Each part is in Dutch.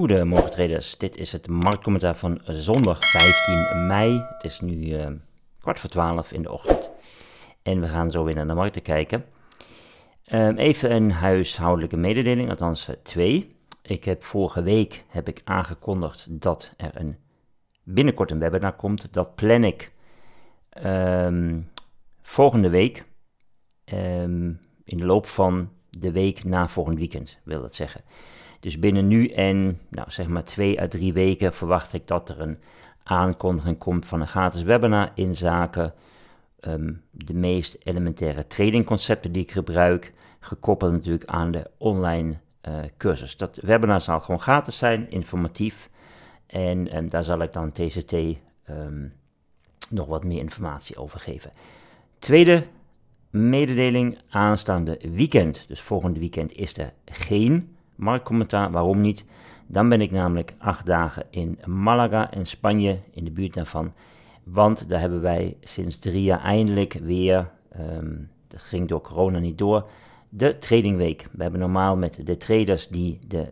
Goedemorgen traders, dit is het marktcommentaar van zondag 15 mei. Het is nu eh, kwart voor twaalf in de ochtend. En we gaan zo weer naar de markten kijken. Ehm, even een huishoudelijke mededeling, althans eh, twee. Ik heb vorige week heb ik aangekondigd dat er een, binnenkort een webinar komt. Dat plan ik ehm, volgende week, ehm, in de loop van de week na volgend weekend, wil dat zeggen. Dus binnen nu en nou, zeg maar twee à drie weken verwacht ik dat er een aankondiging komt van een gratis webinar in zaken ehm, de meest elementaire tradingconcepten die ik gebruik, gekoppeld natuurlijk aan de online eh, cursus. Dat webinar zal gewoon gratis zijn, informatief en ehm, daar zal ik dan TCT ehm, nog wat meer informatie over geven. Tweede mededeling aanstaande weekend, dus volgende weekend is er geen marktcommentaar, waarom niet? Dan ben ik namelijk acht dagen in Malaga in Spanje, in de buurt daarvan. Want daar hebben wij sinds drie jaar eindelijk weer, ehm, dat ging door corona niet door, de tradingweek. We hebben normaal met de traders die de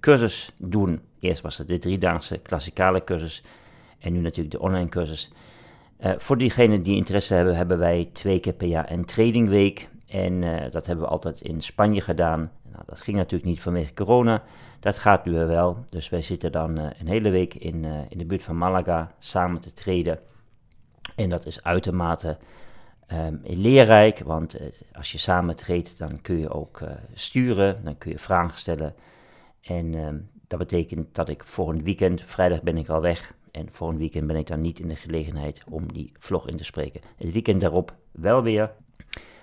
cursus doen. Eerst was het de driedaagse klassikale cursus en nu natuurlijk de online cursus. Eh, voor diegenen die interesse hebben, hebben wij twee keer per jaar een tradingweek. En eh, dat hebben we altijd in Spanje gedaan. Nou, dat ging natuurlijk niet vanwege corona. Dat gaat nu wel. Dus wij zitten dan eh, een hele week in, eh, in de buurt van Malaga samen te treden. En dat is uitermate ehm, leerrijk. Want als je samen treedt, dan kun je ook sturen. Dan kun je vragen stellen. En ehm, dat betekent dat ik voor een weekend, vrijdag ben ik al weg. En voor een weekend ben ik dan niet in de gelegenheid om die vlog in te spreken. Het weekend daarop wel weer.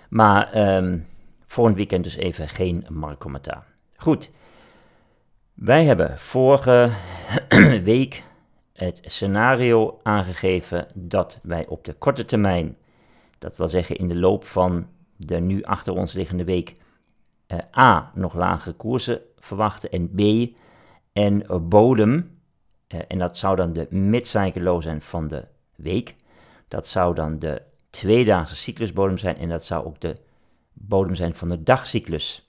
Maar ehm, voor een weekend dus even geen marktcommentaar. Goed. Wij hebben vorige week het scenario aangegeven dat wij op de korte termijn, dat wil zeggen in de loop van de nu achter ons liggende week, eh, A. nog lagere koersen verwachten en B. en bodem, eh, en dat zou dan de midcycle low zijn van de week, dat zou dan de dagen cyclusbodem zijn en dat zou ook de bodem zijn van de dagcyclus.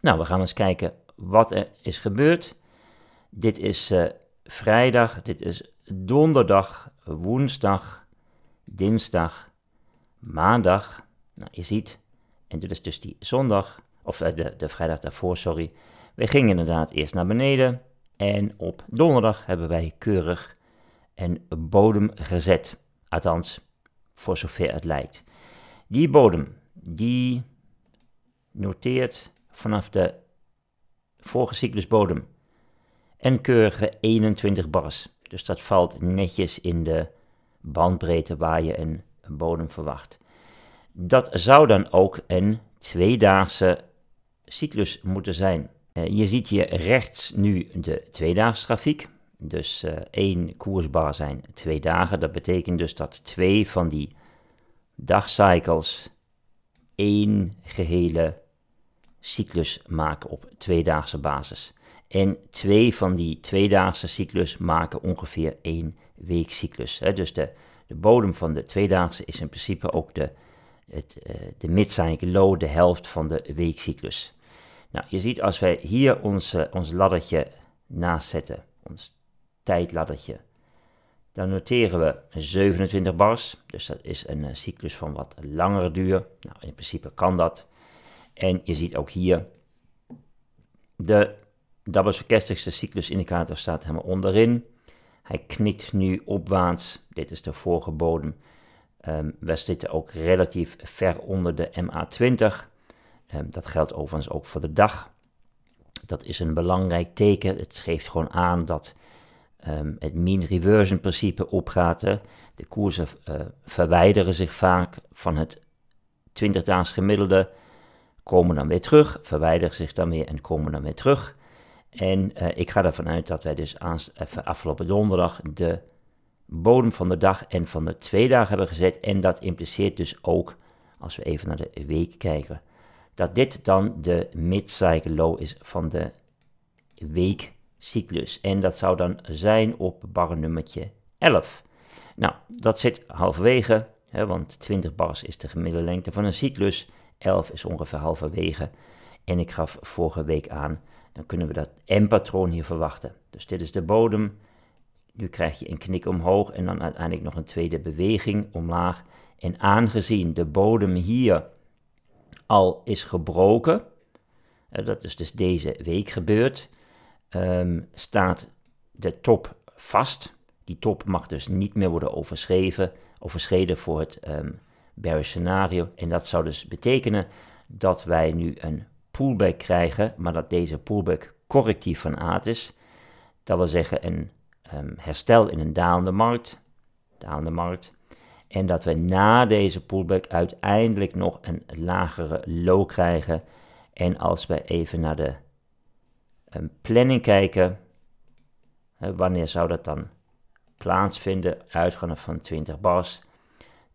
Nou, we gaan eens kijken wat er is gebeurd. Dit is eh, vrijdag, dit is donderdag, woensdag, dinsdag, maandag. Nou, je ziet, en dit is dus die zondag, of eh, de, de vrijdag daarvoor, sorry. We gingen inderdaad eerst naar beneden en op donderdag hebben wij keurig een bodem gezet. Althans, voor zover het lijkt. Die bodem, die noteert vanaf de vorige cyclusbodem een keurige 21 bars. Dus dat valt netjes in de bandbreedte waar je een bodem verwacht. Dat zou dan ook een tweedaagse cyclus moeten zijn. Eh, je ziet hier rechts nu de grafiek. Dus eh, één koersbar zijn twee dagen. Dat betekent dus dat twee van die dagcycles één gehele cyclus maken op tweedaagse basis. En twee van die tweedaagse cyclus maken ongeveer één weekcyclus. Hè. Dus de, de bodem van de tweedaagse is in principe ook de, het, eh, de mid-cycle low, de helft van de weekcyclus. Nou, je ziet als wij hier ons, eh, ons laddertje naast zetten, ons tijdladdertje. Dan noteren we 27 bars, dus dat is een eh, cyclus van wat langere duur. Nou, in principe kan dat. En je ziet ook hier de double cyclus cyclusindicator staat helemaal onderin. Hij knikt nu opwaarts. Dit is de vorige bodem. Ehm, we zitten ook relatief ver onder de MA20. Ehm, dat geldt overigens ook voor de dag. Dat is een belangrijk teken. Het geeft gewoon aan dat Ehm, het mean reversion principe opgaat. De koersen eh, verwijderen zich vaak van het 20-daags gemiddelde, komen dan weer terug, verwijderen zich dan weer en komen dan weer terug. En eh, ik ga ervan uit dat wij dus eh, afgelopen donderdag de bodem van de dag en van de twee dagen hebben gezet. En dat impliceert dus ook, als we even naar de week kijken, dat dit dan de mid-cycle low is van de week cyclus. En dat zou dan zijn op bar nummertje 11. Nou, dat zit halverwege, hè, want 20 bars is de gemiddelde lengte van een cyclus. 11 is ongeveer halverwege. En ik gaf vorige week aan, dan kunnen we dat M-patroon hier verwachten. Dus dit is de bodem. Nu krijg je een knik omhoog en dan uiteindelijk nog een tweede beweging omlaag. En aangezien de bodem hier al is gebroken, dat is dus deze week gebeurd, Ehm, staat de top vast. Die top mag dus niet meer worden overschreven, overschreden voor het um, bearish scenario. En dat zou dus betekenen dat wij nu een pullback krijgen, maar dat deze pullback correctief van aard is. Dat wil zeggen een ehm, herstel in een dalende markt, dalende markt. En dat we na deze pullback uiteindelijk nog een lagere low krijgen. En als we even naar de een planning kijken. wanneer zou dat dan plaatsvinden? Uitgaande van 20 bars.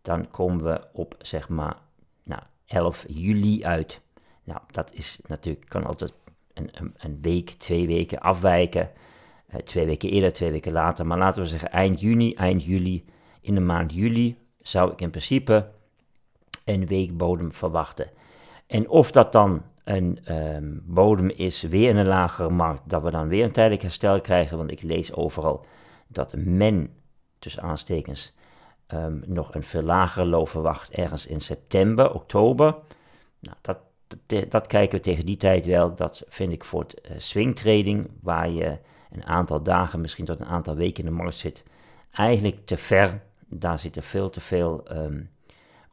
Dan komen we op zeg maar nou, 11 juli uit. Nou, dat is natuurlijk, kan altijd een, een, week, twee weken afwijken. Eh, twee weken eerder, twee weken later. Maar laten we zeggen eind juni, eind juli. In de maand juli zou ik in principe een weekbodem verwachten. En of dat dan een ehm, bodem is, weer in een lagere markt, dat we dan weer een tijdelijk herstel krijgen. Want ik lees overal dat men, tussen aanstekens, ehm, nog een veel lagere loop verwacht ergens in september, oktober. Nou, dat, dat, kijken we tegen die tijd wel. Dat vind ik voor het eh, swing trading, waar je een aantal dagen, misschien tot een aantal weken in de markt zit, eigenlijk te ver. Daar zitten veel te veel ehm,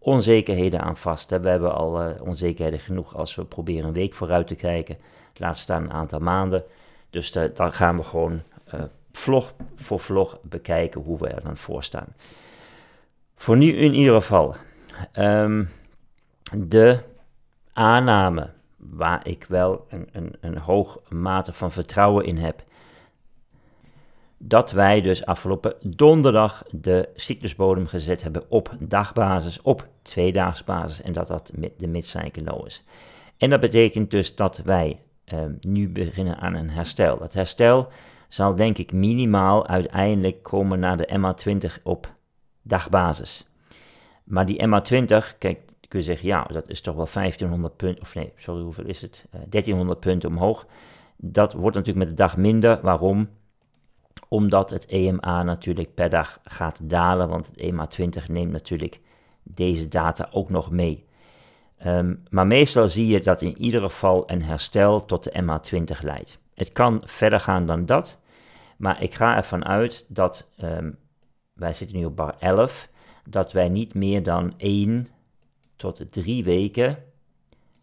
onzekerheden aan vast. We hebben al eh, onzekerheden genoeg als we proberen een week vooruit te kijken. Laat staan een aantal maanden. Dus dan gaan we gewoon eh, vlog voor vlog bekijken hoe we er dan voor staan. Voor nu in ieder geval. Ehm, de aanname waar ik wel een, een, een hoog mate van vertrouwen in heb, dat wij dus afgelopen donderdag de cyclusbodem gezet hebben op dagbasis, op tweedaagsbasis en dat dat de midcycle is. En dat betekent dus dat wij ehm, nu beginnen aan een herstel. Dat herstel zal denk ik minimaal uiteindelijk komen naar de MA20 op dagbasis. Maar die MA20, kijk, kun je zeggen, ja, dat is toch wel 1500 punten, of nee, sorry, hoeveel is het? 1300 eh, punten omhoog. Dat wordt natuurlijk met de dag minder. Waarom? Omdat het EMA natuurlijk per dag gaat dalen, want het EMA 20 neemt natuurlijk deze data ook nog mee. Ehm, maar meestal zie je dat in ieder geval een herstel tot de e MA20 leidt. Het kan verder gaan dan dat, maar ik ga ervan uit dat ehm, wij zitten nu op bar 11, dat wij niet meer dan 1 tot 3 weken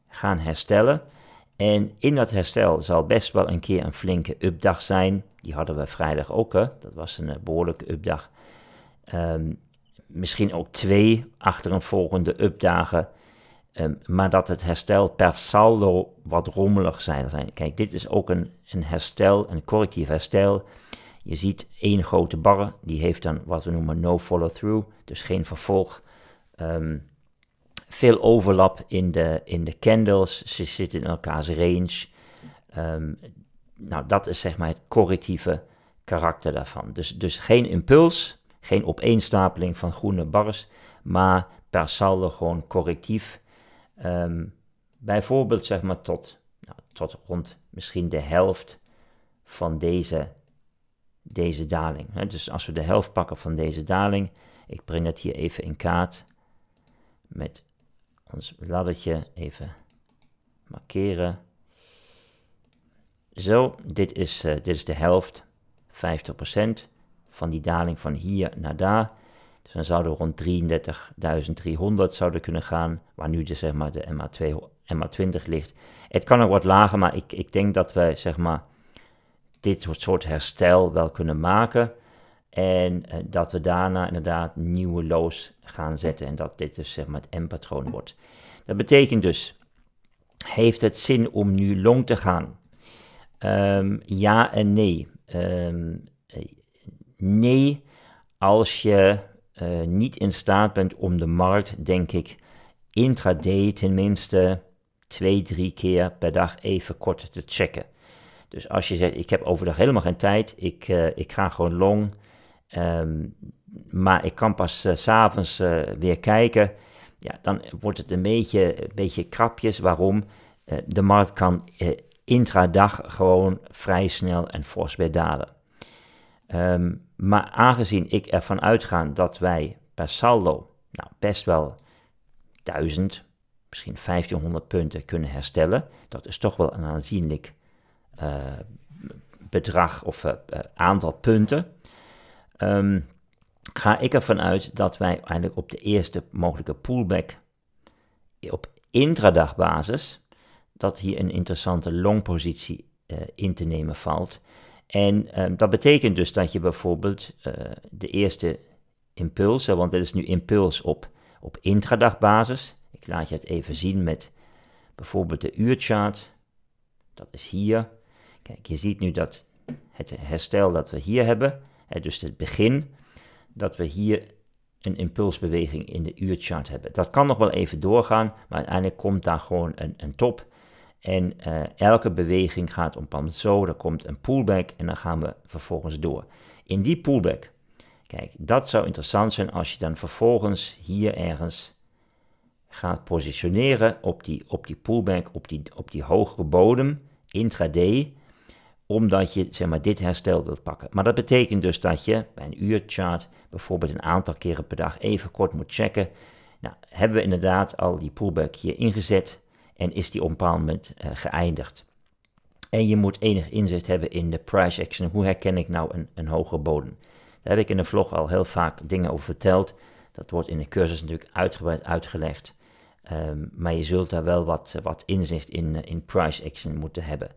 gaan herstellen. En in dat herstel zal best wel een keer een flinke updag zijn. Die hadden we vrijdag ook, hè? dat was een eh, behoorlijke updag. Ehm, misschien ook twee achter een volgende updagen. Ehm, maar dat het herstel per saldo wat rommelig zijn. Kijk, dit is ook een, een herstel, een correctief herstel. Je ziet één grote bar, die heeft dan wat we noemen no follow-through, dus geen vervolg. Um, veel overlap in de, in de candles. Ze zitten in elkaars range. Ehm, nou, dat is zeg maar het correctieve karakter daarvan. Dus, dus geen impuls, geen opeenstapeling van groene bars, maar per saldo gewoon correctief. Ehm, bijvoorbeeld zeg maar tot, nou, tot rond misschien de helft van deze, deze daling. dus als we de helft pakken van deze daling, ik breng dat hier even in kaart met ons laddertje even markeren. Zo, dit is, eh, dit is de helft, 50% van die daling van hier naar daar. Dus dan zouden we rond 33.300 zouden kunnen gaan, waar nu de, dus, zeg maar, de MA2, MA20 ligt. Het kan ook wat lager, maar ik, ik denk dat we zeg maar, dit soort herstel wel kunnen maken. En eh, dat we daarna inderdaad nieuwe lows gaan zetten. En dat dit dus zeg maar het M-patroon wordt. Dat betekent dus, heeft het zin om nu long te gaan? Ehm, ja en nee. Ehm, eh, nee, als je eh, niet in staat bent om de markt, denk ik, intraday tenminste twee, drie keer per dag even kort te checken. Dus als je zegt, ik heb overdag helemaal geen tijd, ik, ik ga gewoon long Ehm, maar ik kan pas s eh, s'avonds eh, weer kijken. Ja, dan wordt het een beetje, een beetje krapjes. Waarom? Eh, de markt kan intradag gewoon vrij snel en fors weer dalen. Ehm, maar aangezien ik ervan uitga dat wij per saldo nou, best wel 1000, misschien 1500 punten kunnen herstellen, dat is toch wel een aanzienlijk bedrag of aantal punten. Ehm, ga ik ervan uit dat wij eigenlijk op de eerste mogelijke pullback op intradagbasis, dat hier een interessante longpositie eh, in te nemen valt. En ehm, dat betekent dus dat je bijvoorbeeld eh, de eerste impulsen, want dit is nu impuls op, op intradagbasis. Ik laat je het even zien met bijvoorbeeld de uurchart. Dat is hier. Kijk, je ziet nu dat het herstel dat we hier hebben, dus het begin, dat we hier een impulsbeweging in de uurchart hebben. Dat kan nog wel even doorgaan, maar uiteindelijk komt daar gewoon een, een top. En eh, elke beweging gaat om zo, er komt een pullback en dan gaan we vervolgens door. In die pullback, kijk, dat zou interessant zijn als je dan vervolgens hier ergens gaat positioneren op die, op die pullback, op die, op die hogere bodem, intraday omdat je zeg maar, dit herstel wilt pakken. Maar dat betekent dus dat je bij een uurchart bijvoorbeeld een aantal keren per dag even kort moet checken. Nou, hebben we inderdaad al die pullback hier ingezet en is die onpaalment eh, geëindigd. En je moet enig inzicht hebben in de price action. Hoe herken ik nou een, een hogere bodem? Daar heb ik in de vlog al heel vaak dingen over verteld. Dat wordt in de cursus natuurlijk uitgebreid uitgelegd. Ehm, maar je zult daar wel wat, wat inzicht in, eh, in price action moeten hebben.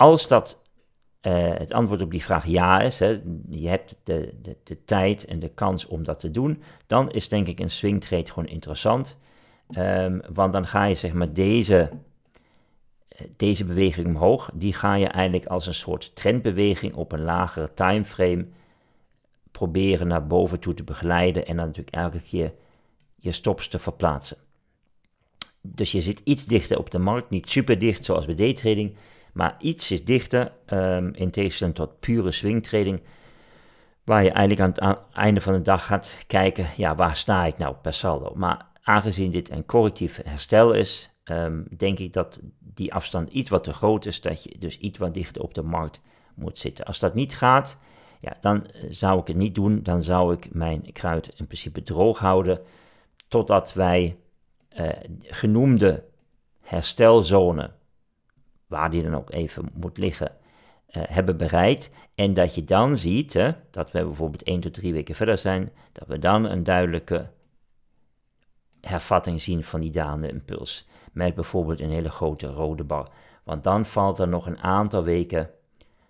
Als dat eh, het antwoord op die vraag ja is, hè, je hebt de, de, de, tijd en de kans om dat te doen, dan is denk ik een swing trade gewoon interessant. Ehm, want dan ga je zeg maar deze, eh, deze beweging omhoog, die ga je eigenlijk als een soort trendbeweging op een lagere timeframe proberen naar boven toe te begeleiden en dan natuurlijk elke keer je stops te verplaatsen. Dus je zit iets dichter op de markt, niet super dicht zoals bij daytrading, maar iets is dichter, ehm, in tegenstelling tot pure trading, waar je eigenlijk aan het, einde van de dag gaat kijken, ja, waar sta ik nou per saldo? Maar aangezien dit een correctief herstel is, ehm, denk ik dat die afstand iets wat te groot is, dat je dus iets wat dichter op de markt moet zitten. Als dat niet gaat, ja, dan eh, zou ik het niet doen. Dan zou ik mijn kruid in principe droog houden totdat wij eh, genoemde herstelzone waar die dan ook even moet liggen, eh, hebben bereikt. En dat je dan ziet hè, dat we bijvoorbeeld 1 tot 3 weken verder zijn, dat we dan een duidelijke hervatting zien van die dalende impuls. Met bijvoorbeeld een hele grote rode bar. Want dan valt er nog een aantal weken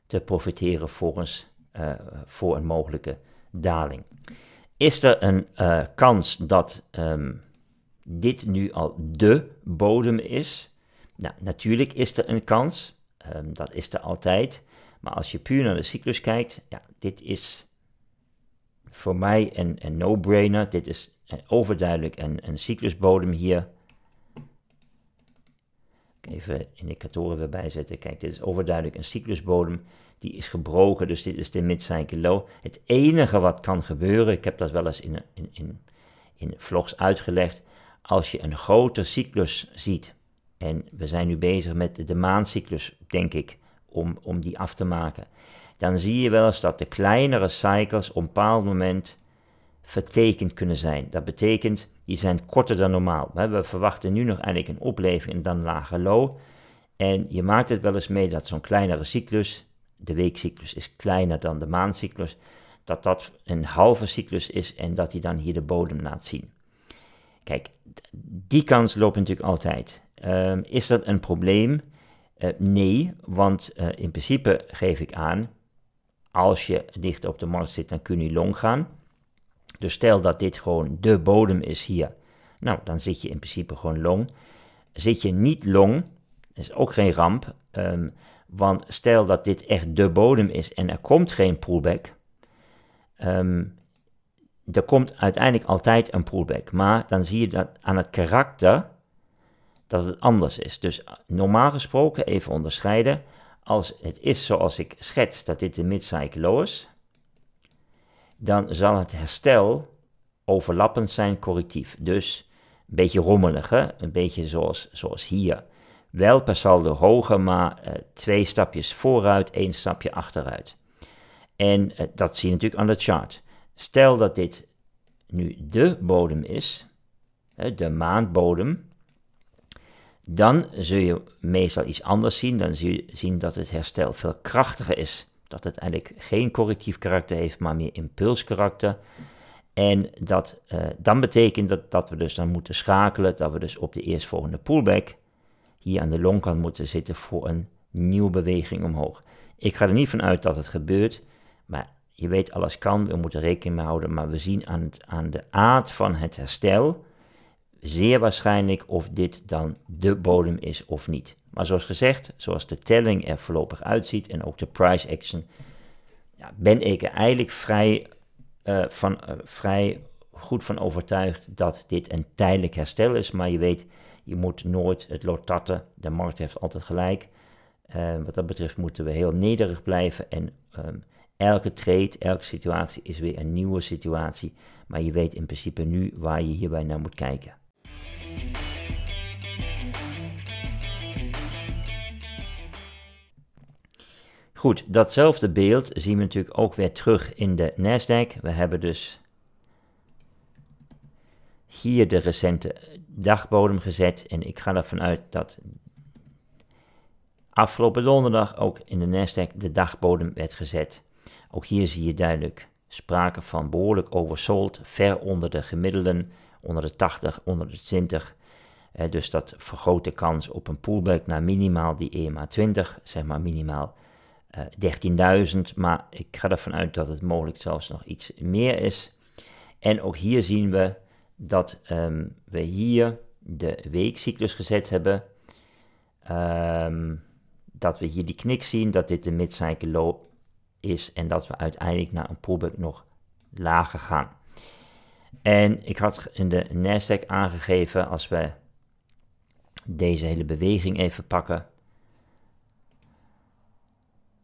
te profiteren voor eh, een mogelijke daling. Is er een eh, kans dat ehm, dit nu al de bodem is? Nou, natuurlijk is er een kans, ehm, dat is er altijd. Maar als je puur naar de cyclus kijkt, ja, dit is voor mij een, een no-brainer. Dit is eh, overduidelijk een, cyclusbodem hier. Even indicatoren weer zetten. Kijk, dit is overduidelijk een cyclusbodem. Die is gebroken, dus dit is de mid-cycle low. Het enige wat kan gebeuren, ik heb dat wel eens in, in, in, in vlogs uitgelegd. Als je een grote cyclus ziet en we zijn nu bezig met de maandcyclus, denk ik, om, om die af te maken. Dan zie je wel eens dat de kleinere cycles op een bepaald moment vertekend kunnen zijn. Dat betekent, die zijn korter dan normaal. We verwachten nu nog eigenlijk een opleving en dan lager low. En je maakt het wel eens mee dat zo'n kleinere cyclus, de weekcyclus is kleiner dan de maandcyclus, dat dat een halve cyclus is en dat die dan hier de bodem laat zien. Kijk, die kans loopt natuurlijk altijd. Ehm, is dat een probleem? Eh, nee, want eh, in principe geef ik aan, als je dicht op de markt zit, dan kun je long gaan. Dus stel dat dit gewoon de bodem is hier, nou dan zit je in principe gewoon long. Zit je niet long, is ook geen ramp, ehm, want stel dat dit echt de bodem is en er komt geen pullback, um, er komt uiteindelijk altijd een pullback. Maar dan zie je dat aan het karakter dat het anders is. Dus eh, normaal gesproken, even onderscheiden, als het is zoals ik schets dat dit de midcycle is, dan zal het herstel overlappend zijn correctief. Dus een beetje rommelig, hè? een beetje zoals, zoals hier. Wel per saldo hoger, maar eh, twee stapjes vooruit, één stapje achteruit. En eh, dat zie je natuurlijk aan de chart. Stel dat dit nu de bodem is, hè, de maandbodem, dan zul je meestal iets anders zien. Dan zul je zien dat het herstel veel krachtiger is. Dat het eigenlijk geen correctief karakter heeft, maar meer impulskarakter. En dat eh, dan betekent dat, dat we dus dan moeten schakelen, dat we dus op de eerstvolgende pullback hier aan de longkant moeten zitten voor een nieuwe beweging omhoog. Ik ga er niet van uit dat het gebeurt, maar je weet alles kan, we moeten rekening mee houden. Maar we zien aan, aan de aard van het herstel zeer waarschijnlijk of dit dan de bodem is of niet. Maar zoals gezegd, zoals de telling er voorlopig uitziet en ook de price action, ja, ben ik er eigenlijk vrij, eh, van, eh, vrij goed van overtuigd dat dit een tijdelijk herstel is. Maar je weet, je moet nooit het lot tatten. De markt heeft altijd gelijk. Eh, wat dat betreft moeten we heel nederig blijven en ehm, elke trade, elke situatie is weer een nieuwe situatie. Maar je weet in principe nu waar je hierbij naar moet kijken. Goed, datzelfde beeld zien we natuurlijk ook weer terug in de Nasdaq. We hebben dus hier de recente dagbodem gezet. En ik ga ervan uit dat afgelopen donderdag ook in de Nasdaq de dagbodem werd gezet. Ook hier zie je duidelijk sprake van behoorlijk oversold, ver onder de gemiddelden onder de 80, onder de 20. Eh, dus dat vergroot de kans op een pullback naar minimaal die EMA 20, zeg maar minimaal 13.000. Eh, maar ik ga ervan uit dat het mogelijk zelfs nog iets meer is. En ook hier zien we dat ehm, we hier de weekcyclus gezet hebben. Ehm, dat we hier die knik zien, dat dit de midcycle low is en dat we uiteindelijk naar een pullback nog lager gaan. En ik had in de Nasdaq aangegeven, als we deze hele beweging even pakken,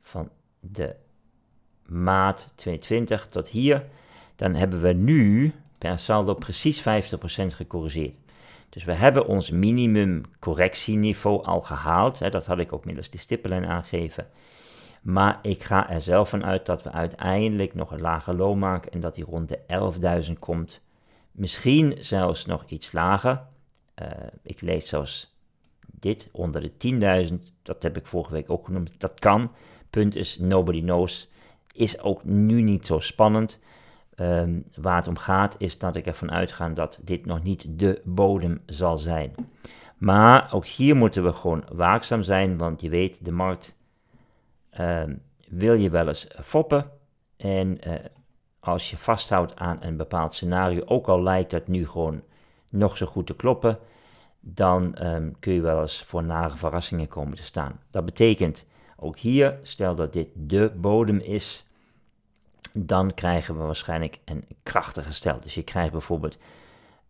van de maat 2020 tot hier, dan hebben we nu per saldo precies 50% gecorrigeerd. Dus we hebben ons minimum correctieniveau al gehaald. Hè, dat had ik ook middels de stippenlijn aangegeven. Maar ik ga er zelf van uit dat we uiteindelijk nog een lager loon maken en dat die rond de 11.000 komt. Misschien zelfs nog iets lager. Eh, ik lees zelfs dit onder de 10.000. Dat heb ik vorige week ook genoemd. Dat kan. Punt is, nobody knows. Is ook nu niet zo spannend. Ehm, waar het om gaat is dat ik ervan uitga dat dit nog niet de bodem zal zijn. Maar ook hier moeten we gewoon waakzaam zijn, want je weet, de markt Ehm, wil je wel eens foppen? En eh, als je vasthoudt aan een bepaald scenario, ook al lijkt dat nu gewoon nog zo goed te kloppen, dan ehm, kun je wel eens voor nare verrassingen komen te staan. Dat betekent ook hier, stel dat dit de bodem is, dan krijgen we waarschijnlijk een krachtige stijl. Dus je krijgt bijvoorbeeld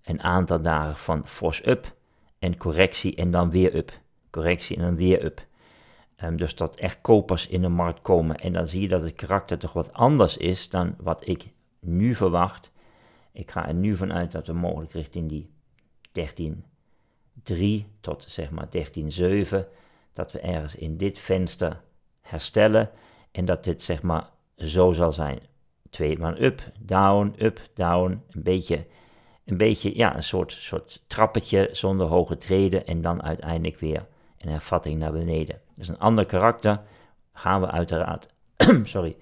een aantal dagen van force up en correctie en dan weer up. Correctie en dan weer up. Ehm, dus dat echt kopers in de markt komen. En dan zie je dat het karakter toch wat anders is dan wat ik nu verwacht. Ik ga er nu vanuit dat we mogelijk richting die 13.3 tot zeg maar 13.7, dat we ergens in dit venster herstellen. En dat dit zeg maar zo zal zijn. Twee maal up, down, up, down. Een beetje, een beetje ja, een soort, soort trappetje zonder hoge treden. En dan uiteindelijk weer en hervatting naar beneden. Dus een ander karakter gaan we uiteraard sorry,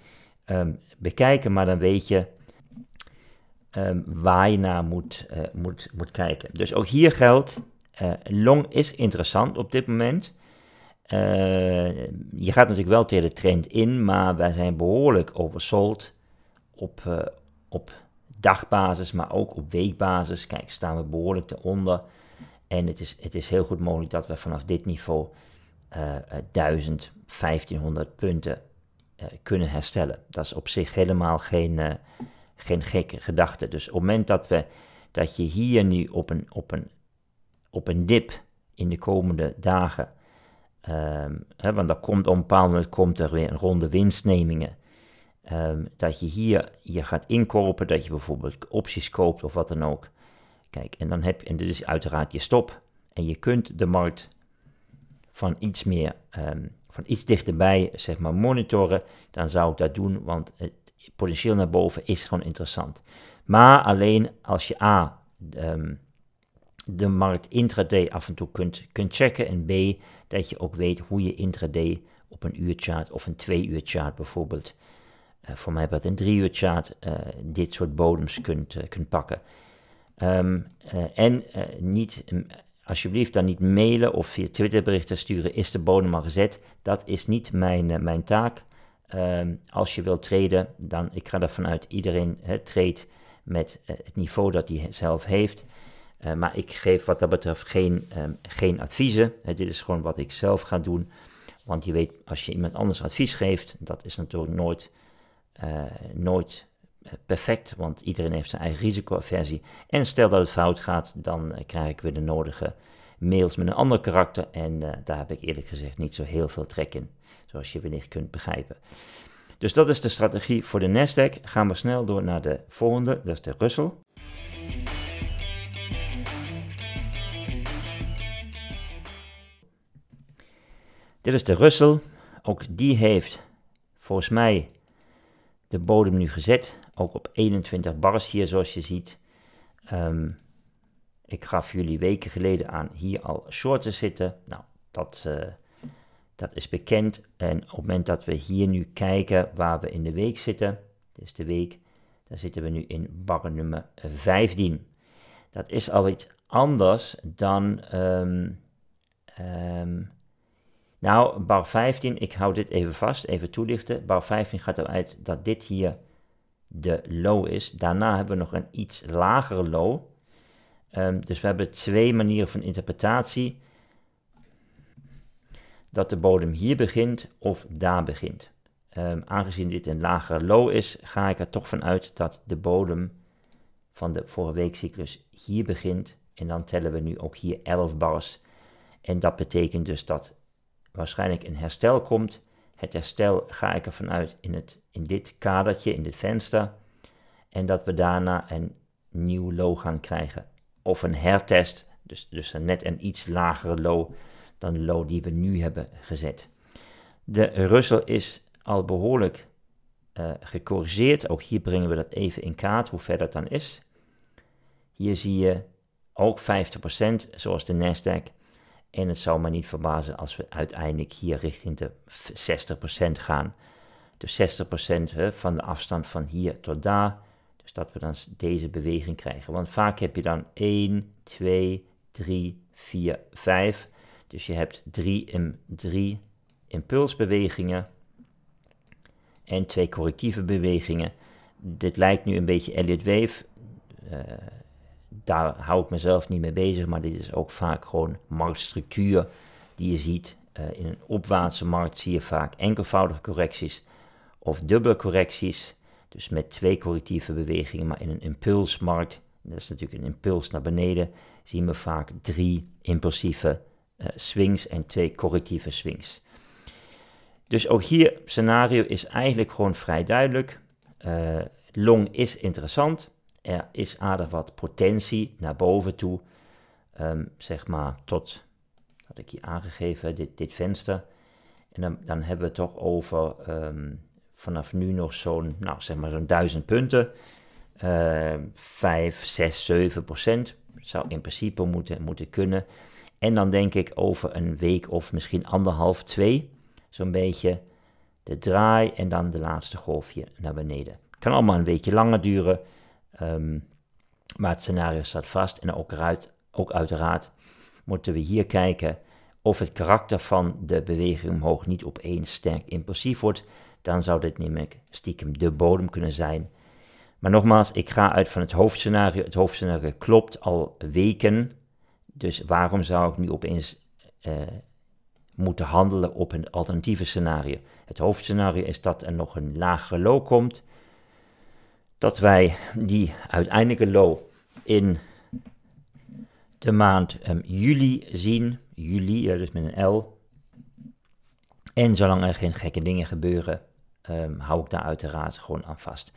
ehm, bekijken, maar dan weet je ehm, waar je naar moet, eh, moet, moet kijken. Dus ook hier geldt, eh, long is interessant op dit moment. Eh, je gaat natuurlijk wel tegen de trend in, maar wij zijn behoorlijk oversold op, op dagbasis, maar ook op weekbasis. Kijk, staan we behoorlijk eronder. En het is, het is heel goed mogelijk dat we vanaf dit niveau uh, eh, 1500 eh, punten eh, kunnen herstellen. Dat is op zich helemaal geen, geen gekke gedachte. Dus op het moment dat, we, dat je hier nu op een, op, een, op een dip in de komende dagen, ehm, hè, want dan komt op een bepaald moment komt er weer een ronde winstnemingen. Ehm, dat je hier je gaat inkopen, dat je bijvoorbeeld opties koopt of wat dan ook. Kijk, en dan heb je, en dit is uiteraard je stop. En je kunt de markt van iets meer, ehm, van iets dichterbij, zeg maar, monitoren. Dan zou ik dat doen, want het potentieel naar boven is gewoon interessant. Maar alleen als je A, ehm, de markt intraday af en toe kunt, kunt checken. En B, dat je ook weet hoe je intraday op een uurchart of een twee uur chart bijvoorbeeld. Eh, voor mij wat een drie uur chart eh, dit soort bodems kunt, eh, kunt pakken. Ehm, eh, en eh, niet, mm, alsjeblieft dan niet mailen of via Twitter berichten sturen, is de bodem al gezet? Dat is niet mijn, eh, mijn taak. Ehm, als je wilt treden, dan, ik ga ervan uit, iedereen treedt met het niveau dat hij zelf heeft. maar ik geef wat dat betreft geen, ehm, geen adviezen. dit is gewoon wat ik zelf ga doen. Want je weet, als je iemand anders advies geeft, dat is natuurlijk nooit, uh, nooit perfect, want iedereen heeft zijn eigen risicoaversie. En stel dat het fout gaat, dan eh, krijg ik weer de nodige mails met een ander karakter. En eh, daar heb ik eerlijk gezegd niet zo heel veel trek in, zoals je wellicht kunt begrijpen. Dus dat is de strategie voor de Nasdaq. Gaan we snel door naar de volgende, dat is de Russell. Dit is de Russell. Ook die heeft volgens mij de bodem nu gezet. Ook op 21 bars hier, zoals je ziet. Ehm, ik gaf jullie weken geleden aan hier al short te zitten. Nou, dat, eh, dat is bekend. En op het moment dat we hier nu kijken waar we in de week zitten, dit is de week, dan zitten we nu in bar nummer 15. Dat is al iets anders dan. Ehm, ehm, nou, bar 15, ik hou dit even vast, even toelichten. Bar 15 gaat eruit dat dit hier de low is. Daarna hebben we nog een iets lagere low. Ehm, dus we hebben twee manieren van interpretatie. Dat de bodem hier begint of daar begint. Ehm, aangezien dit een lagere low is, ga ik er toch vanuit dat de bodem van de vorige weekcyclus hier begint. En dan tellen we nu ook hier 11 bars. En dat betekent dus dat waarschijnlijk een herstel komt het herstel ga ik ervan uit in, het, in dit kadertje, in dit venster. En dat we daarna een nieuw low gaan krijgen. Of een hertest, dus, dus een net een iets lagere low dan de low die we nu hebben gezet. De Russel is al behoorlijk eh, gecorrigeerd. Ook hier brengen we dat even in kaart, hoe ver dat dan is. Hier zie je ook 50%, zoals de Nasdaq. En het zou me niet verbazen als we uiteindelijk hier richting de 60% gaan. Dus 60% hè, van de afstand van hier tot daar. Dus dat we dan deze beweging krijgen. Want vaak heb je dan 1, 2, 3, 4, 5. Dus je hebt 3 in 3 impulsbewegingen en twee correctieve bewegingen. Dit lijkt nu een beetje elliot Wave. Uh, eh, daar hou ik mezelf niet mee bezig, maar dit is ook vaak gewoon marktstructuur die je ziet. Eh, in een opwaartse markt zie je vaak enkelvoudige correcties of dubbele correcties, dus met twee correctieve bewegingen. Maar in een impulsmarkt, dat is natuurlijk een impuls naar beneden, zien we vaak drie impulsieve eh, swings en twee correctieve swings. Dus ook hier, scenario is eigenlijk gewoon vrij duidelijk. Eh, long is interessant er is aardig wat potentie naar boven toe, ehm, zeg maar tot, had ik hier aangegeven, dit, dit venster. En dan, dan hebben we toch over ehm, vanaf nu nog zo'n, nou zeg maar zo'n 1000 punten. Uh, 5, 6, 7 procent zou in principe moeten, moeten kunnen. En dan denk ik over een week of misschien anderhalf, twee, zo'n beetje de draai en dan de laatste golfje naar beneden. Het kan allemaal een weekje langer duren. Ehm, maar het scenario staat vast en ook, ook uiteraard moeten we hier kijken of het karakter van de beweging omhoog niet opeens sterk impulsief wordt. Dan zou dit namelijk stiekem de bodem kunnen zijn. Maar nogmaals, ik ga uit van het hoofdscenario. Het hoofdscenario klopt al weken. Dus waarom zou ik nu opeens uh, moeten handelen op een alternatieve scenario? Het hoofdscenario is dat er nog een lagere low komt dat wij die uiteindelijke low in de maand ehm, juli zien. Juli, ja, dus met een L. En zolang er geen gekke dingen gebeuren, ehm, hou ik daar uiteraard gewoon aan vast.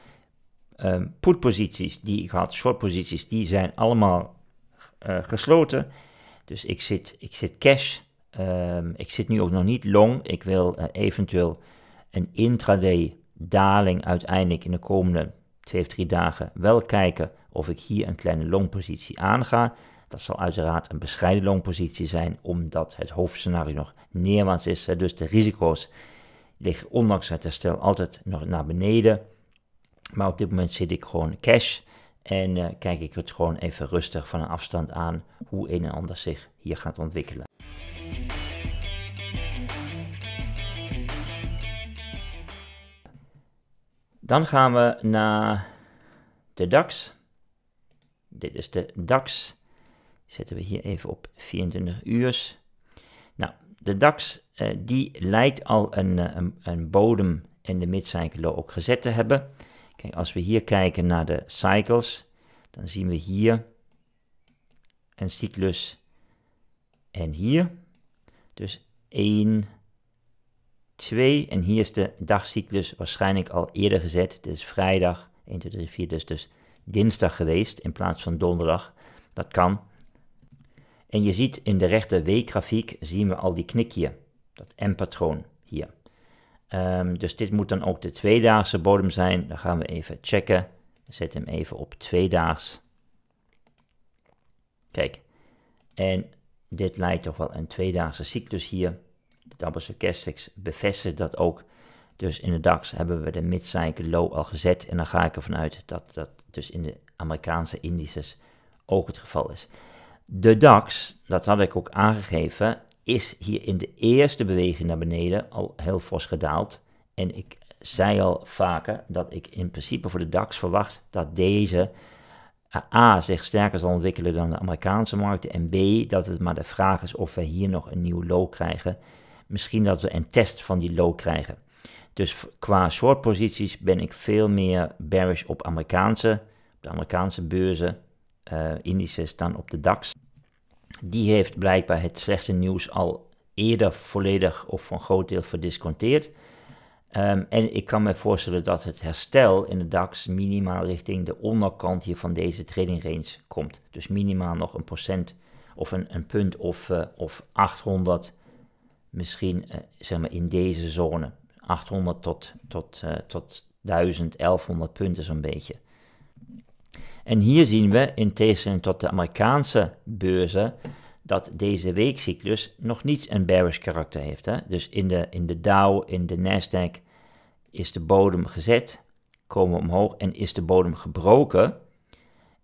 Um, ehm, posities die ik had, shortposities, die zijn allemaal eh, gesloten. Dus ik zit, ik zit cash. ik zit nu ook nog niet long. Ik wil eh, eventueel een intraday daling uiteindelijk in de komende twee of drie dagen wel kijken of ik hier een kleine longpositie aanga. Dat zal uiteraard een bescheiden longpositie zijn, omdat het hoofdscenario nog neerwaarts is. Dus de risico's liggen ondanks het herstel altijd nog naar beneden. Maar op dit moment zit ik gewoon cash en eh, kijk ik het gewoon even rustig van een afstand aan hoe een en ander zich hier gaat ontwikkelen. Dan gaan we naar de DAX. Dit is de DAX. Zetten we hier even op 24 uur. Nou, de DAX eh, die lijkt al een, eh, een, een bodem in de midcycle ook gezet te hebben. Kijk, als we hier kijken naar de cycles, dan zien we hier een cyclus en hier. Dus 1, 2. En hier is de dagcyclus waarschijnlijk al eerder gezet. Het is vrijdag 1, 2, 3, 4, dus, dus dinsdag geweest in plaats van donderdag. Dat kan. En je ziet in de rechter weekgrafiek zien we al die knikje, dat M-patroon hier. Ehm, dus dit moet dan ook de tweedaagse bodem zijn. Dan gaan we even checken. Zet hem even op tweedaags. Kijk, en dit lijkt toch wel een tweedaagse cyclus hier double stochastics bevestigt dat ook. Dus in de DAX hebben we de mid-cycle low al gezet. En dan ga ik ervan uit dat dat dus in de Amerikaanse indices ook het geval is. De DAX, dat had ik ook aangegeven, is hier in de eerste beweging naar beneden al heel fors gedaald. En ik zei al vaker dat ik in principe voor de DAX verwacht dat deze eh, A zich sterker zal ontwikkelen dan de Amerikaanse markten en B dat het maar de vraag is of we hier nog een nieuw low krijgen misschien dat we een test van die low krijgen. Dus qua shortposities ben ik veel meer bearish op Amerikaanse, de Amerikaanse beurzen, uh, indices dan op de DAX. Die heeft blijkbaar het slechte nieuws al eerder volledig of van groot deel verdisconteerd. Ehm, en ik kan me voorstellen dat het herstel in de DAX minimaal richting de onderkant hier van deze trading range komt. Dus minimaal nog een procent of een, een punt of, eh, of 800 misschien eh, zeg maar in deze zone. 800 tot, tot, eh, tot 1000, 1100 punten zo'n beetje. En hier zien we, in tegenstelling tot de Amerikaanse beurzen, dat deze weekcyclus nog niet een bearish karakter heeft. Hè? Dus in de, in de Dow, in de Nasdaq is de bodem gezet, komen we omhoog en is de bodem gebroken.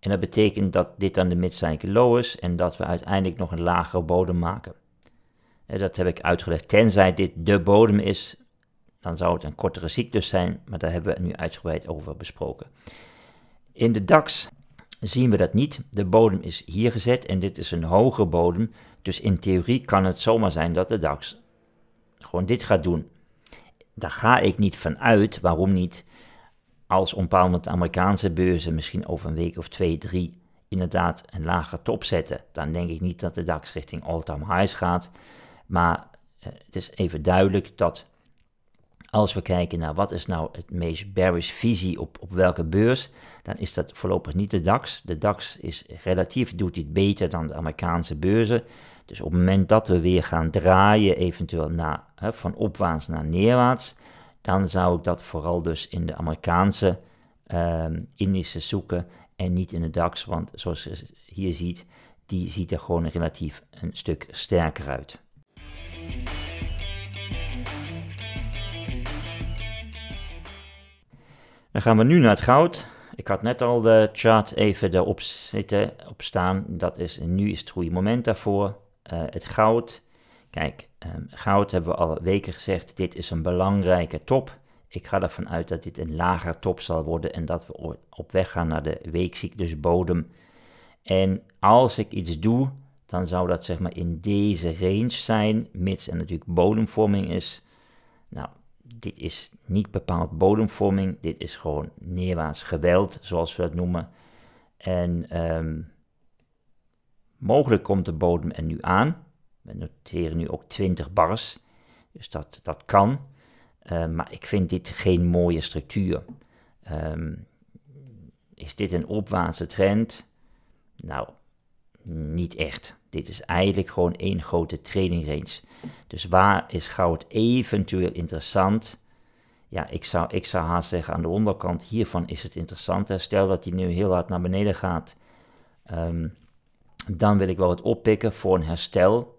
En dat betekent dat dit dan de midcycle low is en dat we uiteindelijk nog een lagere bodem maken. Eh, dat heb ik uitgelegd. Tenzij dit de bodem is, dan zou het een kortere cyclus zijn, maar daar hebben we nu uitgebreid over besproken. In de DAX zien we dat niet. De bodem is hier gezet en dit is een hogere bodem. Dus in theorie kan het zomaar zijn dat de DAX gewoon dit gaat doen. Daar ga ik niet van uit. Waarom niet? Als op Amerikaanse beurzen misschien over een week of twee, drie inderdaad een lage top zetten, dan denk ik niet dat de DAX richting all-time highs gaat. Maar eh, het is even duidelijk dat als we kijken naar wat is nou het meest bearish visie op, op welke beurs, dan is dat voorlopig niet de DAX. De DAX is relatief, doet dit beter dan de Amerikaanse beurzen. Dus op het moment dat we weer gaan draaien, eventueel naar, hè, van opwaarts naar neerwaarts, dan zou ik dat vooral dus in de Amerikaanse uh, zoeken en niet in de DAX. Want zoals je hier ziet, die ziet er gewoon relatief een stuk sterker uit. Dan gaan we nu naar het goud. Ik had net al de chart even erop zitten, op staan. Dat is, nu is het goede moment daarvoor. Eh, het goud. Kijk, ehm, goud hebben we al weken gezegd. Dit is een belangrijke top. Ik ga ervan uit dat dit een lager top zal worden en dat we op weg gaan naar de dus bodem. En als ik iets doe, dan zou dat zeg maar in deze range zijn, mits er natuurlijk bodemvorming is. Nou, dit is niet bepaald bodemvorming, dit is gewoon neerwaarts geweld, zoals we dat noemen. En ehm, mogelijk komt de bodem er nu aan. We noteren nu ook 20 bars, dus dat, dat kan. Ehm, maar ik vind dit geen mooie structuur. Ehm, is dit een opwaartse trend? Nou, niet echt. Dit is eigenlijk gewoon één grote trading range. Dus waar is goud eventueel interessant? Ja, ik zou, ik zou haast zeggen aan de onderkant hiervan is het interessant. Hè? Stel dat hij nu heel hard naar beneden gaat. Ehm, dan wil ik wel wat oppikken voor een herstel.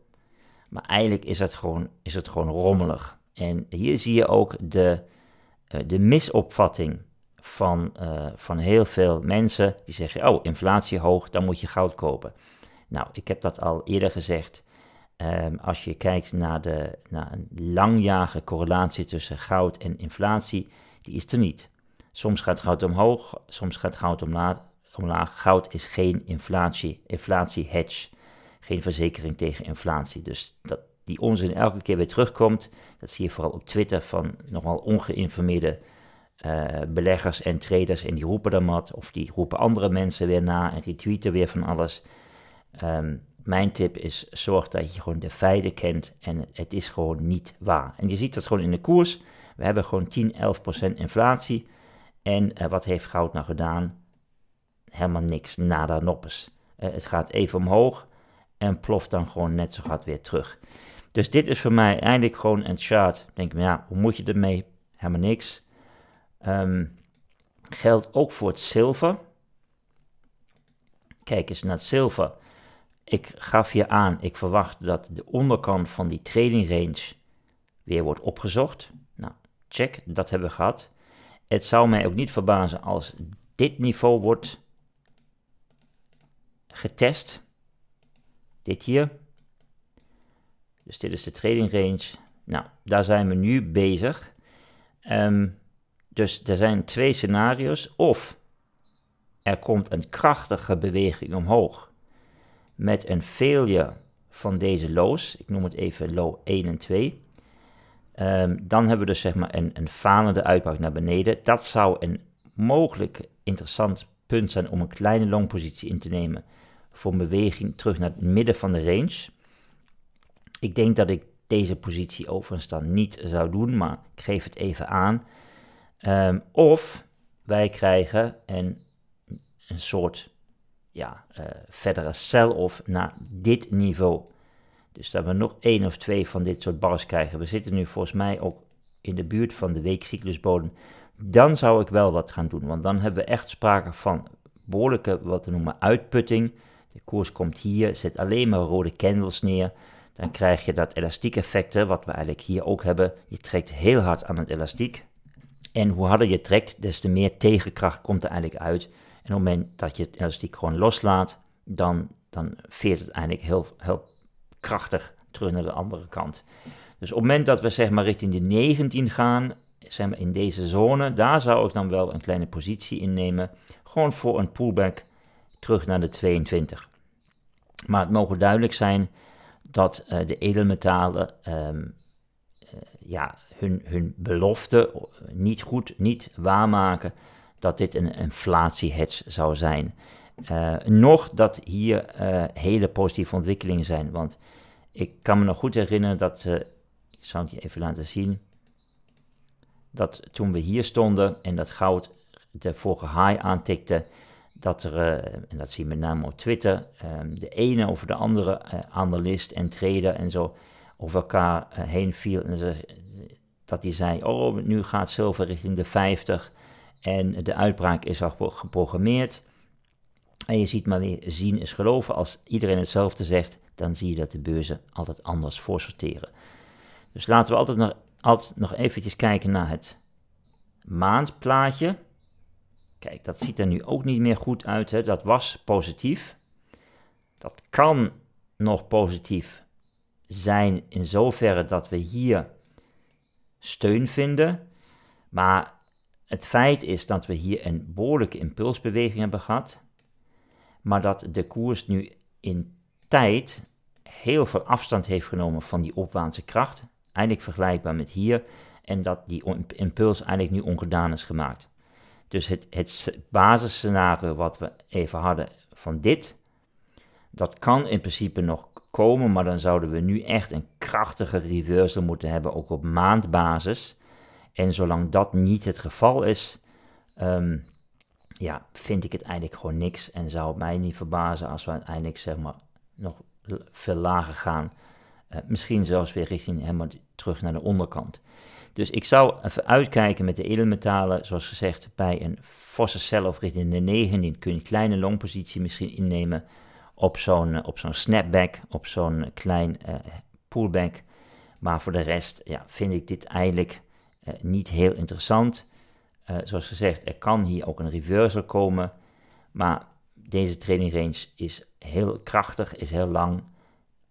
Maar eigenlijk is het gewoon, is het gewoon rommelig. En hier zie je ook de, eh, de misopvatting van, eh, van heel veel mensen. Die zeggen, oh, inflatie hoog, dan moet je goud kopen. Nou, ik heb dat al eerder gezegd. Ehm, als je kijkt naar, de, naar een langjarige correlatie tussen goud en inflatie, die is er niet. Soms gaat goud omhoog, soms gaat goud omlaag. Goud is geen inflatie, inflatie hedge, geen verzekering tegen inflatie. Dus dat die onzin elke keer weer terugkomt, dat zie je vooral op Twitter van nogal ongeïnformeerde eh, beleggers en traders en die roepen dan wat, of die roepen andere mensen weer na en retweeten weer van alles. Ehm, mijn tip is, zorg dat je gewoon de feiten kent en het is gewoon niet waar. En je ziet dat gewoon in de koers. We hebben gewoon 10, 11 inflatie. En eh, wat heeft goud nou gedaan? Helemaal niks, nada noppes. Eh, het gaat even omhoog en ploft dan gewoon net zo hard weer terug. Dus dit is voor mij eindelijk gewoon een chart. Denk ik, ja, hoe moet je ermee? Helemaal niks. Um, geldt ook voor het zilver. Kijk eens naar het zilver. Ik gaf je aan, ik verwacht dat de onderkant van die trading range weer wordt opgezocht. Nou, check, dat hebben we gehad. Het zou mij ook niet verbazen als dit niveau wordt getest. Dit hier. Dus dit is de trading range. Nou, daar zijn we nu bezig. Ehm, dus er zijn twee scenario's. Of er komt een krachtige beweging omhoog met een failure van deze lows, ik noem het even low 1 en 2, ehm, dan hebben we dus zeg maar een, een falende uitbraak naar beneden. Dat zou een mogelijk interessant punt zijn om een kleine longpositie in te nemen voor een beweging terug naar het midden van de range. Ik denk dat ik deze positie overigens dan niet zou doen, maar ik geef het even aan. Ehm, of wij krijgen een, een soort ja, uh, verdere sell of naar dit niveau. Dus dat we nog één of twee van dit soort bars krijgen. We zitten nu volgens mij ook in de buurt van de weekcyclusbodem. Dan zou ik wel wat gaan doen, want dan hebben we echt sprake van behoorlijke, wat we noemen, uitputting. De koers komt hier, zet alleen maar rode candles neer. Dan krijg je dat elastiek effect, wat we eigenlijk hier ook hebben. Je trekt heel hard aan het elastiek. En hoe harder je trekt, des te meer tegenkracht komt er eigenlijk uit. En op het moment dat je het elastiek gewoon loslaat, dan, dan veert het eigenlijk heel, heel krachtig terug naar de andere kant. Dus op het moment dat we zeg maar richting de 19 gaan, zeg maar in deze zone, daar zou ik dan wel een kleine positie innemen. Gewoon voor een pullback terug naar de 22. Maar het mogen duidelijk zijn dat eh, de edelmetalen ehm, eh, ja, hun, hun belofte niet goed, niet waarmaken dat dit een inflatiehedge zou zijn. Uh, nog dat hier eh, hele positieve ontwikkelingen zijn. Want ik kan me nog goed herinneren dat, eh, ik zal het je even laten zien, dat toen we hier stonden en dat goud de vorige high aantikte, dat er, en dat zie je met name op Twitter, ehm, de ene over de andere analist en trader en zo over elkaar heen viel. En dat die zei, oh nu gaat zilver richting de 50 en de uitbraak is al geprogrammeerd. En je ziet maar weer, zien is geloven. Als iedereen hetzelfde zegt, dan zie je dat de beurzen altijd anders voorsorteren. Dus laten we altijd nog, altijd nog eventjes kijken naar het maandplaatje. Kijk, dat ziet er nu ook niet meer goed uit. Hè? Dat was positief. Dat kan nog positief zijn in zoverre dat we hier steun vinden. Maar het feit is dat we hier een behoorlijke impulsbeweging hebben gehad, maar dat de koers nu in tijd heel veel afstand heeft genomen van die opwaartse kracht, eindelijk vergelijkbaar met hier, en dat die impuls eigenlijk nu ongedaan is gemaakt. Dus het, het basisscenario wat we even hadden van dit, dat kan in principe nog komen, maar dan zouden we nu echt een krachtige reversal moeten hebben, ook op maandbasis. En zolang dat niet het geval is, ehm, ja, vind ik het eigenlijk gewoon niks. En zou het mij niet verbazen als we uiteindelijk zeg maar, nog veel lager gaan. Eh, misschien zelfs weer richting helemaal terug naar de onderkant. Dus ik zou even uitkijken met de edelmetalen. Zoals gezegd, bij een forse sell of richting de 19 kun je een kleine longpositie misschien innemen. Op zo'n, eh, op zo'n snapback, op zo'n eh, klein pullback. Maar voor de rest ja, vind ik dit eigenlijk eh, niet heel interessant. Eh, zoals gezegd, er kan hier ook een reversal komen. Maar deze training range is heel krachtig, is heel lang.